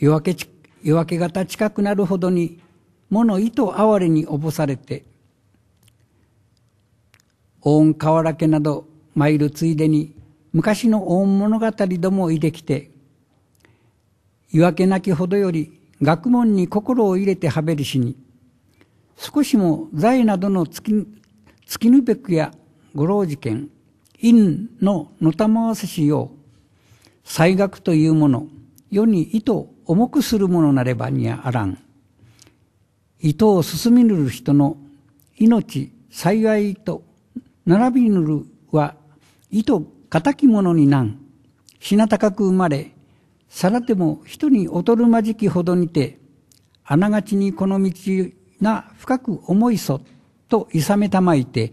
夜明け夜明け方近くなるほどに物意図哀れにおぼされてんか河原家など参るついでに昔のおん物語どもいできて夜明けなきほどより学問に心を入れてはべりしに少しも財などの月、きぬべくやご老事件因ののたまわせしよう災学というもの世に意図重くするものなればにあらん。糸を進みぬる人の命、幸いと、並びぬるは、糸、敵者になん。品な高く生まれ、さらても人に劣るまじきほどにて、あながちにこの道な深く思いそ、といさめたまいて、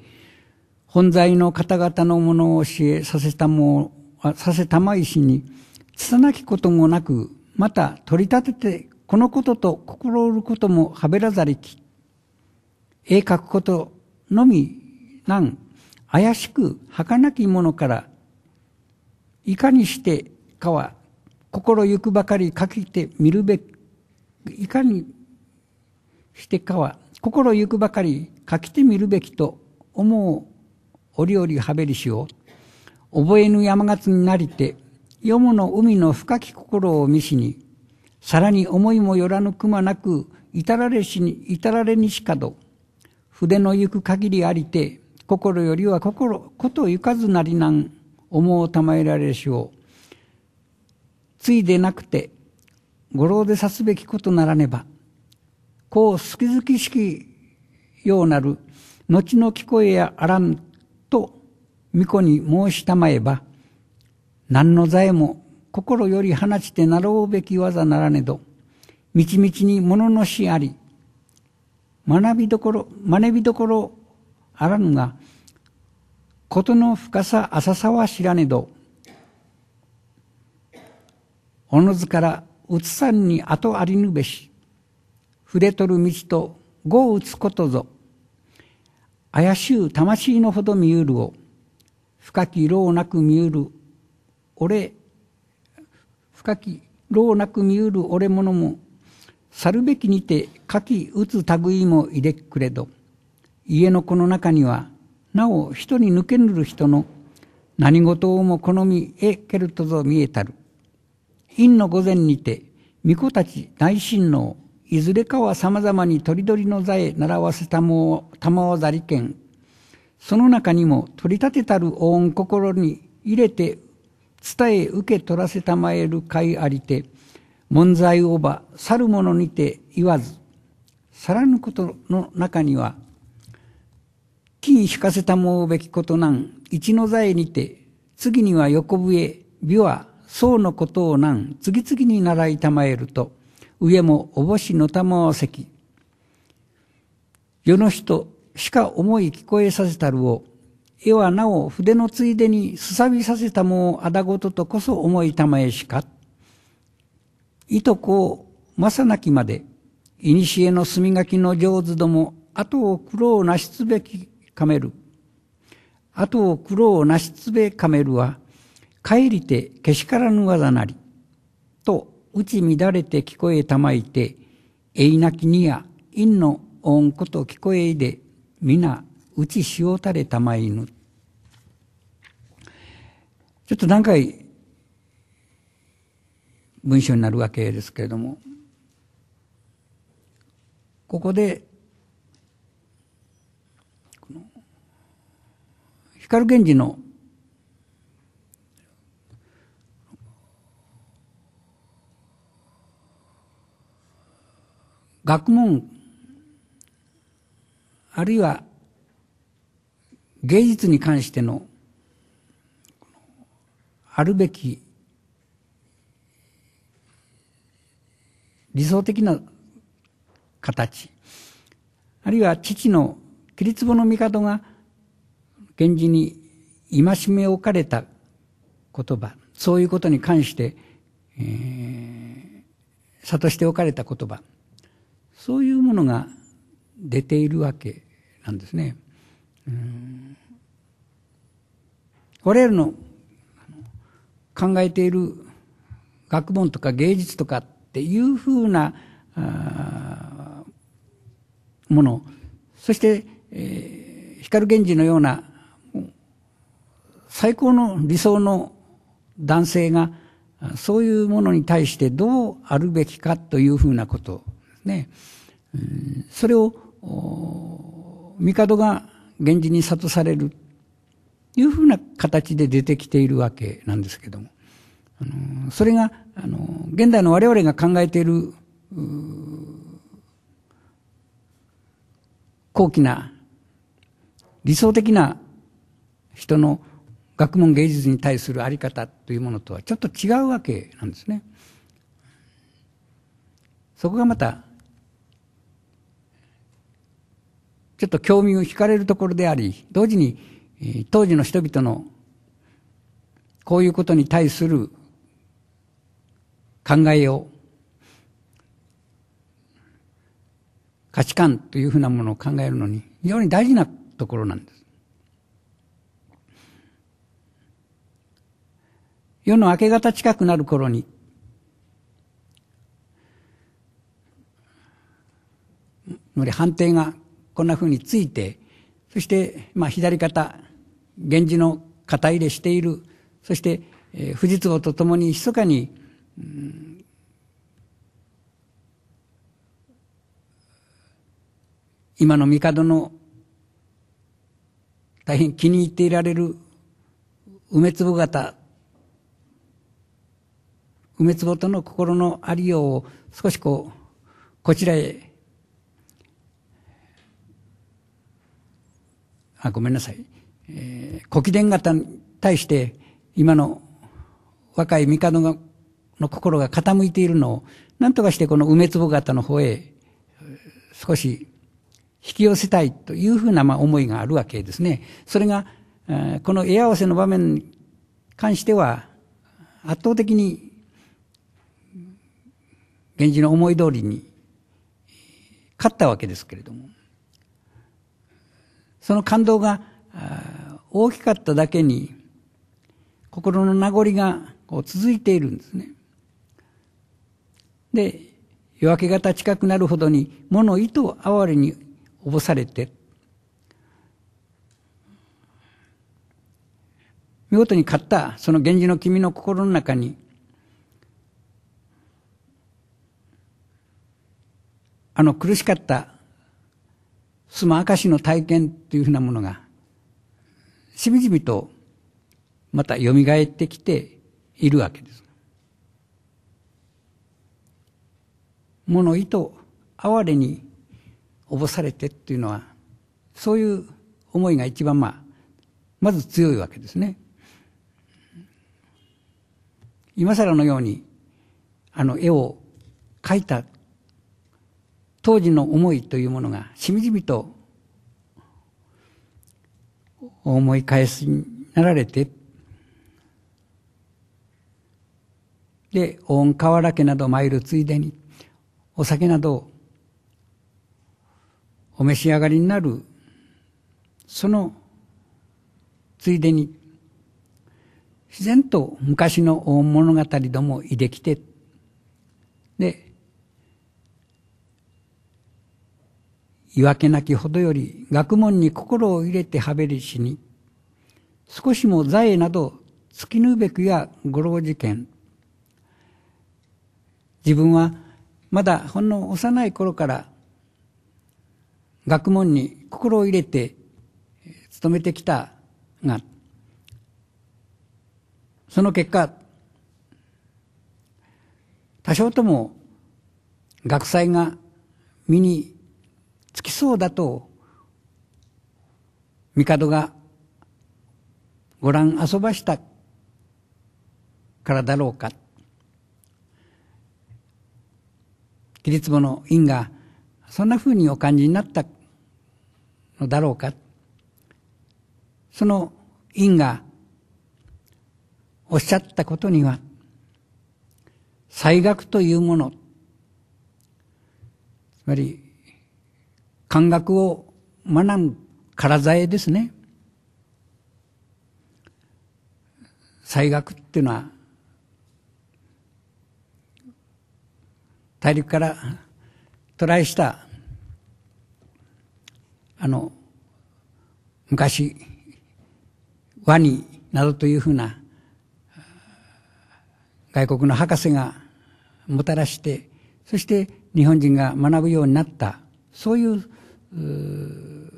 本在の方々のものを教えさせたも、させたまいしに、つたなきこともなく、また取り立ててこのことと心売ることもはべらざりき絵描くことのみなん怪しく儚きものからいかにしてかは心ゆくばかりかけてみるべくいかにしてかは心ゆくばかりかけてみるべきと思う折々はべりしを覚えぬ山勝になりてよもの海の深き心を見しに、さらに思いもよらぬくまなく、至られしに、至られにしかど、筆の行く限りありて、心よりは心、こと行かずなりなん、思うたまえられしを、ついでなくて、五郎でさすべきことならねば、こう好き好きしきようなる、後の聞こえやあらんと、巫女に申したまえば、何の罪も心より放ちてなろうべき技ならねど、みちみちに物のしあり、学びどころ、学びどころあらぬが、ことの深さ浅さは知らねど、おのずからうつさんに後ありぬべし、触れとる道と語をうつことぞ、怪しゅう魂のほど見ゆるを、深き労なく見ゆる俺深き老なく見うる俺者も去るべきにて書き打つ類もいでくれど家の子の中にはなお人に抜けぬる人の何事をも好みえけるとぞ見えたる陰の御前にて巫女たち大親王いずれかは様々に鳥りの座へ習わせたもまをざりけんその中にも取り立てたるお恩心に入れて伝え受け取らせたまえる会ありて、門在おば、去る者にて言わず、去らぬことの中には、木に引かせたもうべきことなん、一の在にて、次には横笛、美は、僧のことをなん、次々に習いたまえると、上もおぼしのたまわせき。世の人しか思い聞こえさせたるを、絵はなお筆のついでにすさびさせたもあだごととこそ思いたまえしか。いとこまさなきまで、いにしえの墨書きの上手ども、後を苦労なしつべきかめる。後を苦労なしつべかめるは、帰りてけしからぬ技なり。と、うち乱れて聞こえたまいて、えいなきにや、んのおんこと聞こえいで、皆うち塩たれ玉犬。ちょっと何回文章になるわけですけれども、ここで、この光源氏の学問あるいは芸術に関してのあるべき理想的な形あるいは父の桐壺の帝が源氏に戒め置かれた言葉そういうことに関して、えー、諭しておかれた言葉そういうものが出ているわけなんですね。我々の考えている学問とか芸術とかっていうふうなものそして、えー、光源氏のような最高の理想の男性がそういうものに対してどうあるべきかというふうなことですね。それを帝が源氏に諭されるいうふうな形で出てきているわけなんですけども、あのそれがあの現代の我々が考えている高貴な理想的な人の学問芸術に対するあり方というものとはちょっと違うわけなんですね。そこがまたちょっと興味を惹かれるところであり、同時に、当時の人々のこういうことに対する考えを、価値観というふうなものを考えるのに非常に大事なところなんです。夜の明け方近くなる頃に、反対がこんなふうについて、そして、まあ、左肩、源氏の肩入れしている、そして、えー、富士壺とともに密かに、うん、今の帝の大変気に入っていられる梅坪型、梅坪との心のありようを少しこう、こちらへあ、ごめんなさい。えー、古貴殿方に対して、今の若い帝の心が傾いているのを、何とかしてこの梅坪方の方へ、少し引き寄せたいというふうなまあ思いがあるわけですね。それが、この絵合わせの場面に関しては、圧倒的に、源氏の思い通りに勝ったわけですけれども。その感動が大きかっただけに、心の名残がこう続いているんですね。で、夜明け方近くなるほどに、物意図哀れにおぼされて、見事に買ったその源氏の君の心の中に、あの苦しかったその証の体験というふうなものが、しみじみとまた蘇ってきているわけです。物意と哀れにおぼされてっていうのは、そういう思いが一番まあ、まず強いわけですね。今更のように、あの絵を描いた当時の思いというものがしみじみと思い返すになられてで大河原家など参るついでにお酒などお召し上がりになるそのついでに自然と昔の物語どもいできてで夜明けなきほどより学問に心を入れてはべりしに、少しも財など突きぬべくやご老事件。自分はまだほんの幼い頃から学問に心を入れて努めてきたが、その結果、多少とも学祭が身につきそうだと、帝がご覧遊ばしたからだろうか。切り壺の院がそんなふうにお感じになったのだろうか。その院がおっしゃったことには、災学というもの、つまり感覚を学ぶ体へですね。災学っていうのは、大陸から渡来した、あの、昔、ワニなどというふうな、外国の博士がもたらして、そして日本人が学ぶようになったそういうう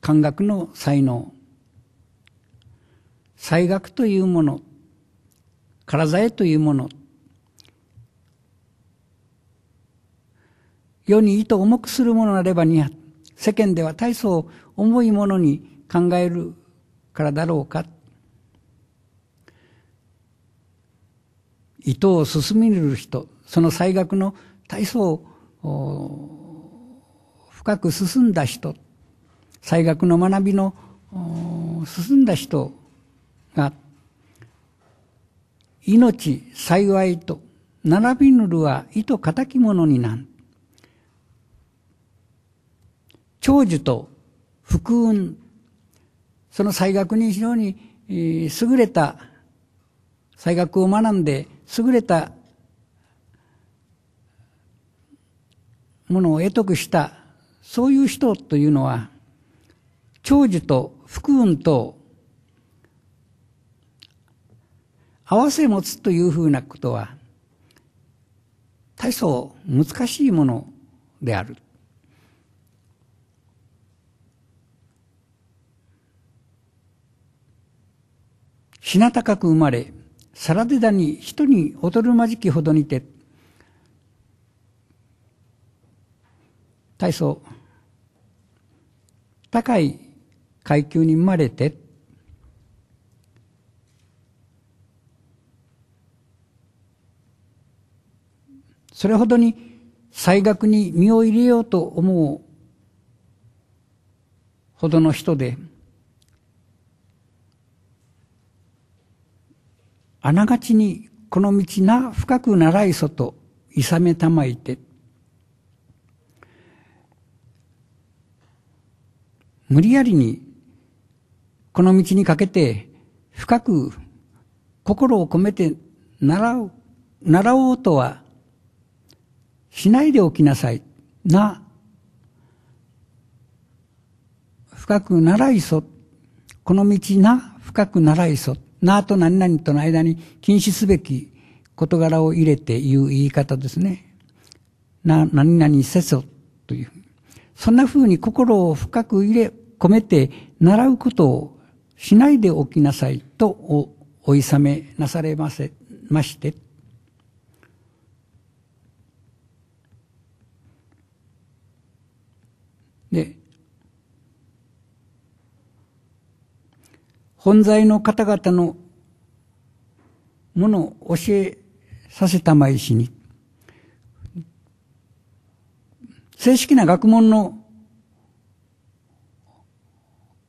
感覚の才能才学というもの体へというもの世に意図重くするものなればに世間では大層重いものに考えるからだろうか意図を進める人その災学の体操深く進んだ人、災学の学びの進んだ人が、命幸いと、並びぬるは糸固き者になん。長寿と福運、その災学に非常に、優れた、災学を学んで優れたものを得得した、そういう人というのは、長寿と福運と合わせ持つというふうなことは、大層難しいものである。ひな高く生まれ、サラデダに人に劣るまじきほどにて、体操高い階級に生まれてそれほどに災学に身を入れようと思うほどの人であながちにこの道な深く習いそといさめたまいて無理やりに、この道にかけて、深く心を込めて習う、習おうとは、しないでおきなさい。な、深く習いそ。この道な、深く習いそ。なと何々との間に禁止すべき事柄を入れて言う言い方ですね。な、何々せそという。そんな風に心を深く入れ、込めて習うことをしないでおきなさいとおおいさめなされませまして、で、本在の方々のものを教えさせたまいしに、正式な学問の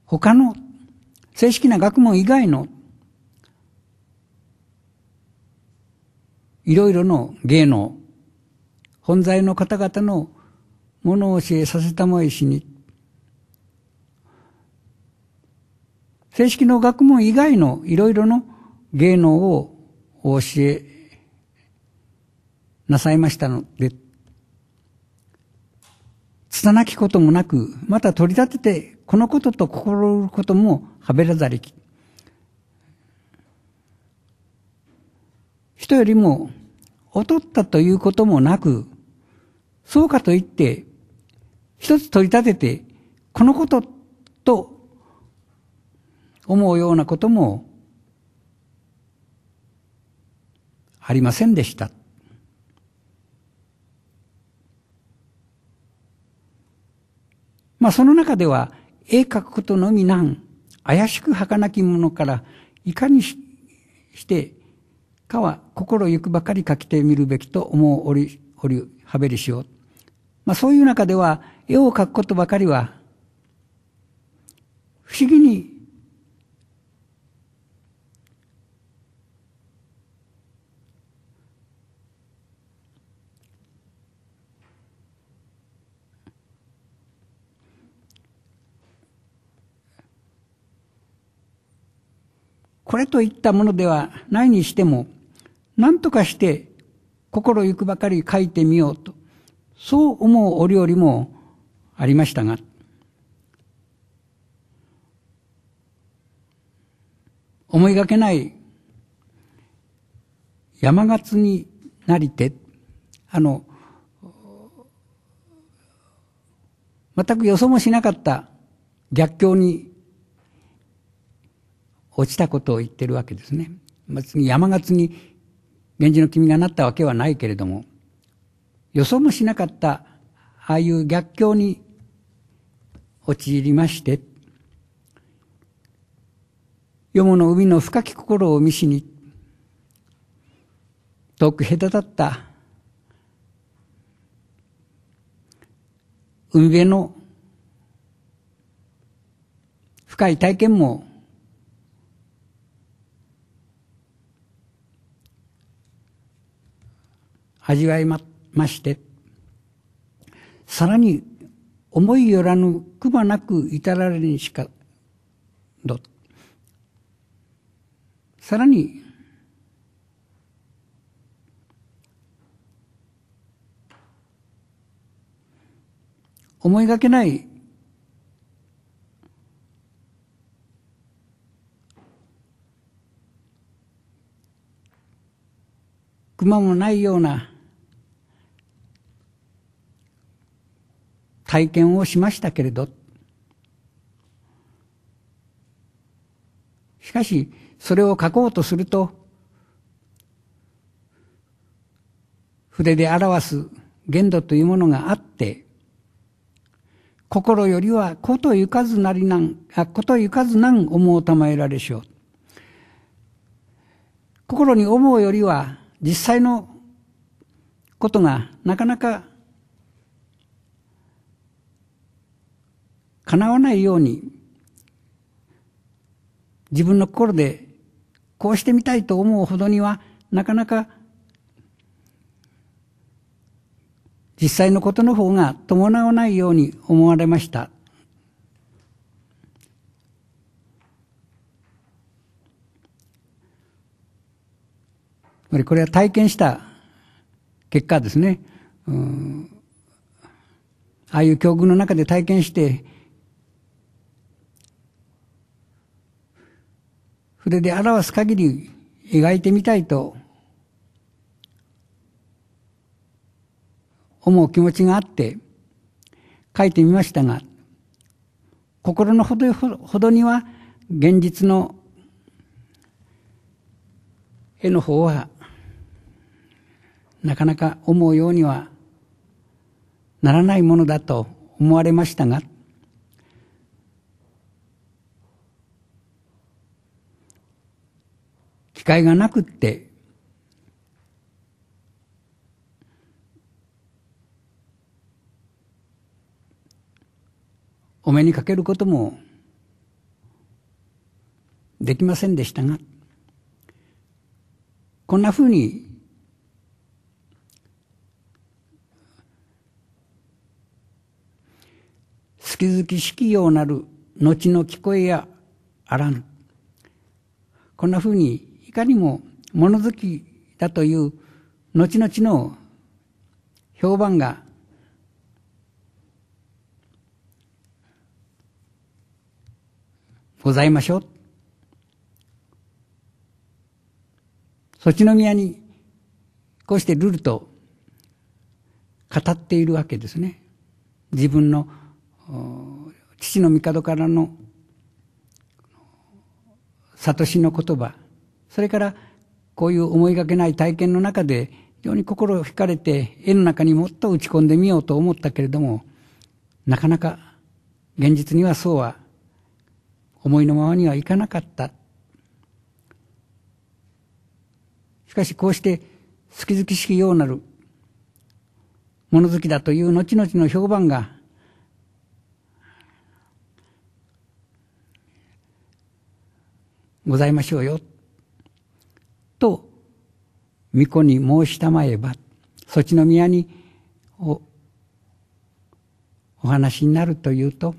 他の正式な学問以外のいろいろの芸能、本在の方々のものを教えさせたまえしに、正式の学問以外のいろいろの芸能をお教えなさいましたので、拙きこともなく、また取り立てて、このことと心ることもはべらざりき。人よりも劣ったということもなく、そうかといって、一つ取り立てて、このことと思うようなこともありませんでした。まあその中では、絵描くことのみなん、怪しく儚きものから、いかにしてかは心ゆくばかり描きてみるべきと思うおり、おり、はべりしよう。まあそういう中では、絵を描くことばかりは、不思議にこれといったものではないにしても、何とかして心ゆくばかり書いてみようと、そう思うお料理もありましたが、思いがけない山勝になりて、あの、全く予想もしなかった逆境に落ちたことを言ってるわけですね。あ、次、山勝に源氏の君がなったわけはないけれども、予想もしなかったああいう逆境に陥りまして、よもの海の深き心を見しに、遠く隔たった海辺の深い体験も味わいまして、さらに思いよらぬくまなく至られにしかど、さらに思いがけない熊もないような体験をしましたけれど、しかし、それを書こうとすると、筆で表す限度というものがあって、心よりはことゆかずなりなん、あ、ことゆかずなん思うたまえられしょう。心に思うよりは実際のことがなかなか叶わないように、自分の心でこうしてみたいと思うほどには、なかなか実際のことの方が伴わないように思われました。これは体験した結果ですね。ああいう境遇の中で体験して、筆で表す限り描いてみたいと思う気持ちがあって書いてみましたが、心のほどほどには現実の絵の方はなかなか思うようにはならないものだと思われましたが、機会がなくって、お目にかけることもできませんでしたが、こんなふうに、好き好きしようなる後の聞こえやあらぬ。こんなふうにかにも物好きだという後々の評判がございましょう。そちの宮にこうしてルルと語っているわけですね。自分の父の帝からの悟しの言葉。それからこういう思いがけない体験の中で非常に心を惹かれて絵の中にもっと打ち込んでみようと思ったけれどもなかなか現実にはそうは思いのままにはいかなかったしかしこうして好き好きしきようなる物好きだという後々の評判がございましょうよと巫女に申したまえば、そちの宮におお話になるというと、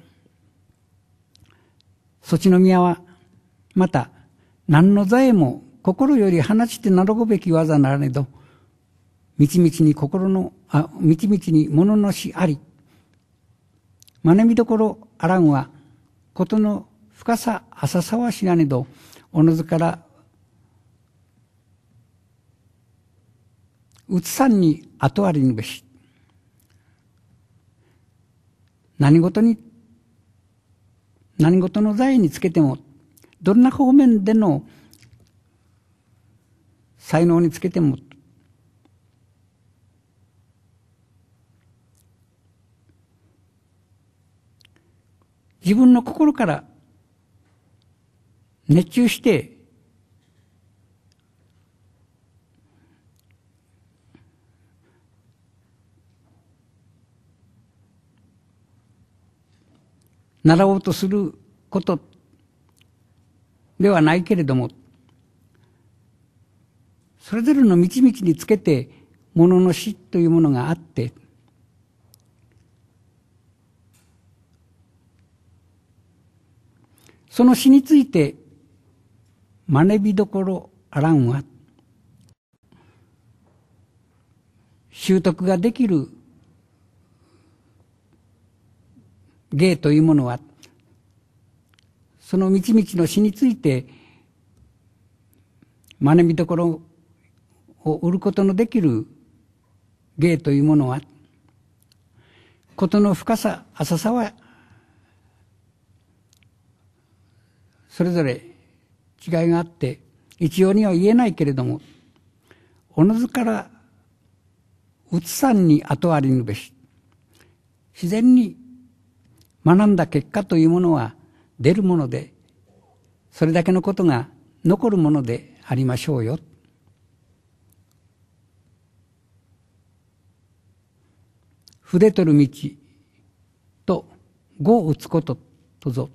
そちの宮はまた何の罪も心より放してなろべき技ならねど、みちみちに心の、あ、みちみちに物のしあり。ねみどころあらんは、ことの深さ浅さは知らねど、おのずからうつさんに後ありし。何事に、何事の罪につけても、どんな方面での才能につけても、自分の心から熱中して習おうとすることではないけれども、それぞれの道々につけて、ものの死というものがあって、その死について、学びどころあらんわ。習得ができる芸というものは、その道々の詩について、学びどころを売ることのできる芸というものは、ことの深さ、浅さは、それぞれ違いがあって、一様には言えないけれども、おのずから、うつさんに後ありぬべし、自然に学んだ結果というものは出るもので、それだけのことが残るものでありましょうよ。筆取る道と語を打つこととぞ。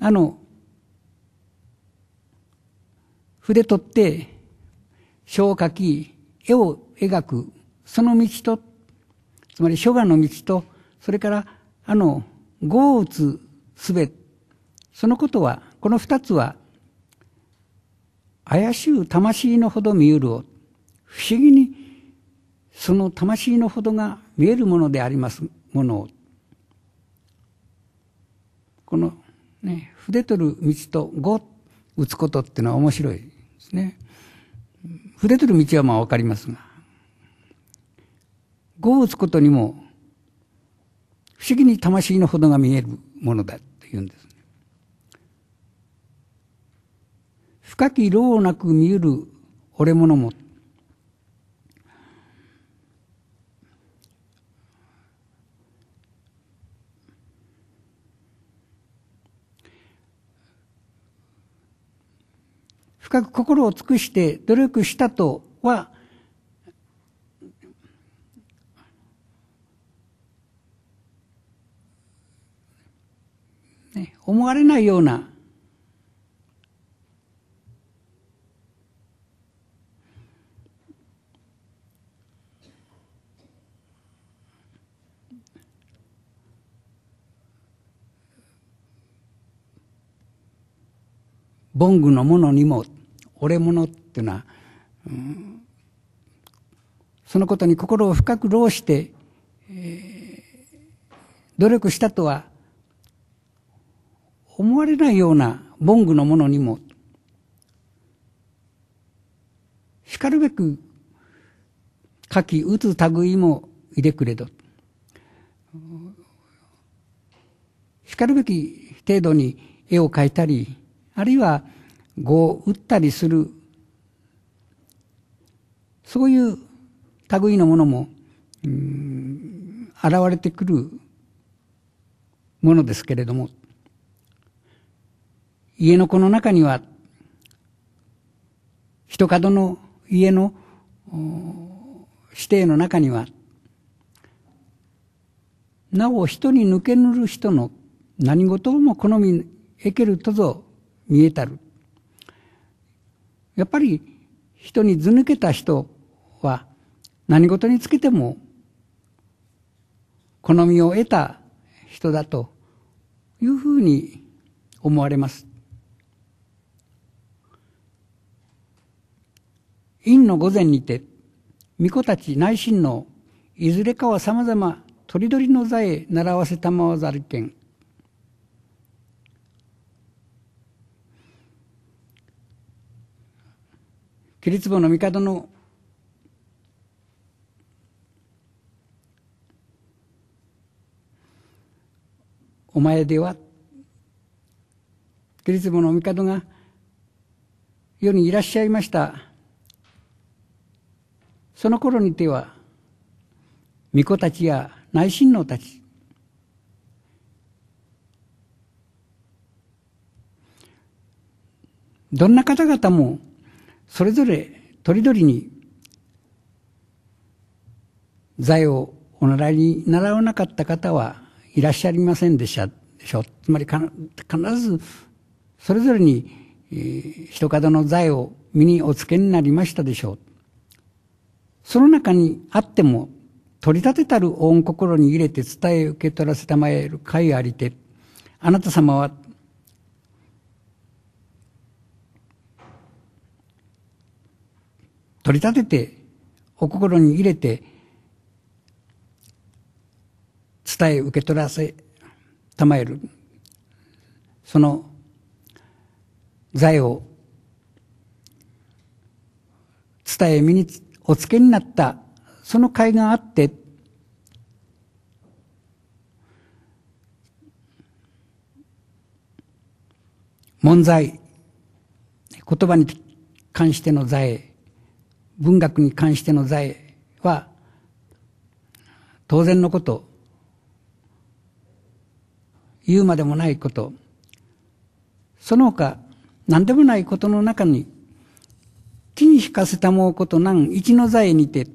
あの、筆取って書を書き、絵を描く、その道と、つまり書画の道と、それからあの、語を打つすべ、そのことは、この二つは、怪しゅう魂のほど見えるを、不思議にその魂のほどが見えるものでありますものを、この、ね、筆取る道と語打つことっていうのは面白いですね。筆取る道はまあわかりますが、語を打つことにも不思議に魂のほどが見えるものだって言うんですね。深き老なく見える俺物も深く心を尽くして努力したとは思われないようなボングのものにも俺物っていうのは、うん、そのことに心を深く労して、えー、努力したとは思われないような文具のものにも、しかるべく、書き、打つ類も入れくれど。しかるべき程度に絵を描いたり、あるいは語を打ったりする、そういう類のものも、現れてくるものですけれども、家の子の中には、一角の家の指定の中には、なお人に抜けぬる人の何事も好みえけるとぞ見えたる。やっぱり人にず抜けた人は何事につけても好みを得た人だというふうに思われます。院の御前にて、巫女たち内心のいずれかは様々とりどりの座へ習わせたまわざるけん。キリツボの帝のお前では、キリツボの帝が世にいらっしゃいました。その頃にては、巫女たちや内親王たち、どんな方々も、それぞれ、とりどりに、財をお習いに習わなかった方はいらっしゃりませんでしたでしょう。つまり必ず、それぞれに、えー、人方の財を身にお付けになりましたでしょう。その中にあっても、取り立てたる恩心に入れて伝え受け取らせたまえる会ありて、あなた様は、取り立てて、お心に入れて、伝え受け取らせたまえる、その財を伝え身につお付けになったそのかいがあって問在、言葉に関しての在、文学に関しての在は当然のこと言うまでもないことその他何でもないことの中に金引かせたもうことなん一の財にて、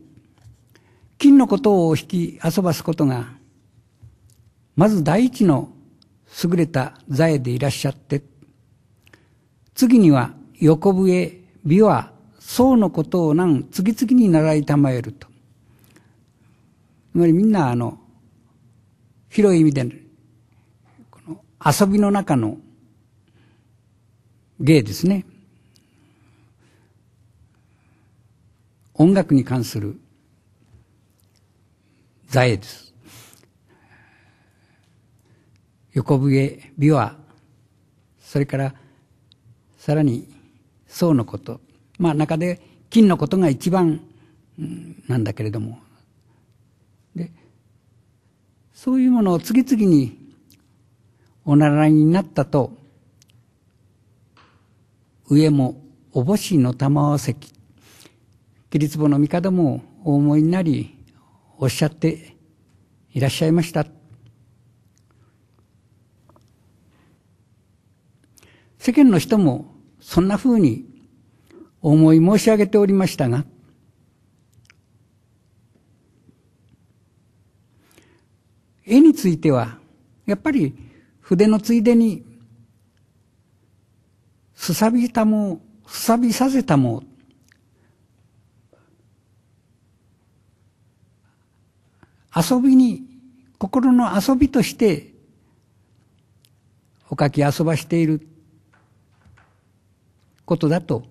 金のことを引き遊ばすことが、まず第一の優れた財でいらっしゃって、次には横笛、美琶、僧のことをなん次々に習いたまえると。つまりみんなあの、広い意味で、この遊びの中の芸ですね。音楽に関する座です。横笛、琵琶、それからさらに宋のこと、まあ中で金のことが一番、うん、なんだけれども、で、そういうものを次々にお習いになったと、上もおぼしの玉を石キリツボの帝もお思いになりおっしゃっていらっしゃいました世間の人もそんなふうに思い申し上げておりましたが絵についてはやっぱり筆のついでにすさびたもすさびさせたも遊びに、心の遊びとして、おかき遊ばしていることだと、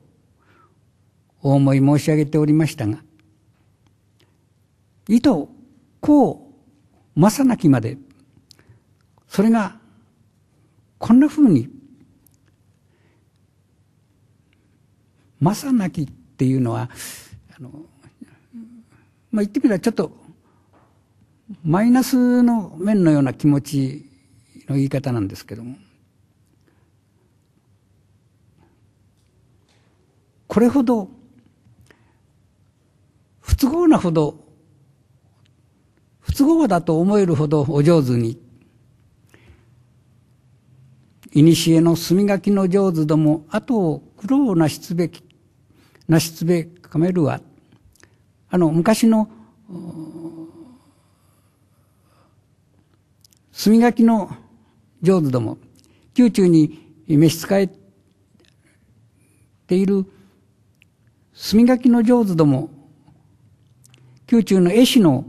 お思い申し上げておりましたが、意図、こう、まさなきまで、それが、こんなふうに、まさなきっていうのは、あの、まあ、言ってみればちょっとマイナスの面のような気持ちの言い方なんですけども、これほど、不都合なほど、不都合だと思えるほどお上手に、いにしえの墨書きの上手ども、後を苦労なしつべき、なしつべかめるわ。あの、昔の、墨書きの上手ども、宮中に召使えている墨書きの上手ども、宮中の絵師の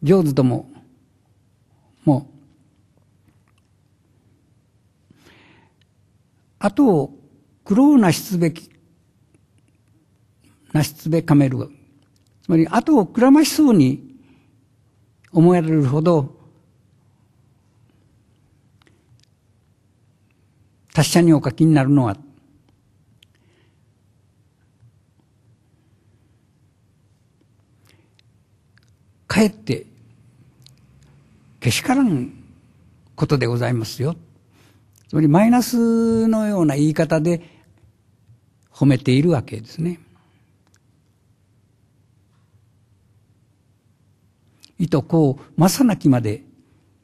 上手どもも、後を苦労なしつべき、なしつべかめる。つまり後をくらましそうに思われるほど、達者にお書きになるのは、かえって、けしからんことでございますよ。つまりマイナスのような言い方で褒めているわけですね。いとこう、まさなきまで、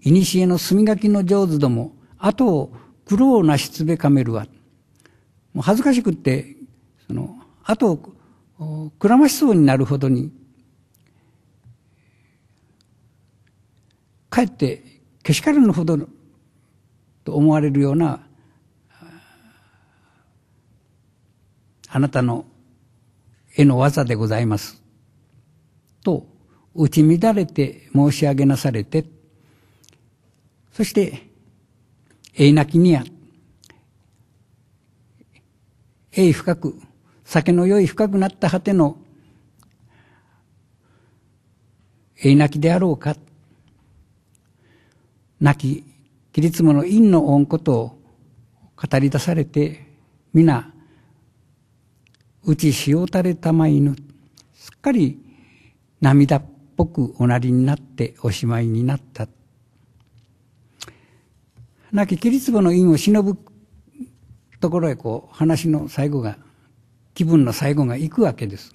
いにしえの墨書きの上手ども、後を苦労なしつべかめるわ。もう恥ずかしくって、その、後をくらましそうになるほどに、かえってけしからぬほどと思われるような、あなたの絵の技でございます。と、打ち乱れて申し上げなされて、そして、えいなきにや、えい深く、酒の酔い深くなった果ての、えいなきであろうか、亡き、キリツの陰の恩ことを語り出されて、皆、うちしおたれたまいぬ、すっかり涙おなりになっておしまいになった。亡き桐壺の院を忍ぶところへこう話の最後が気分の最後が行くわけです。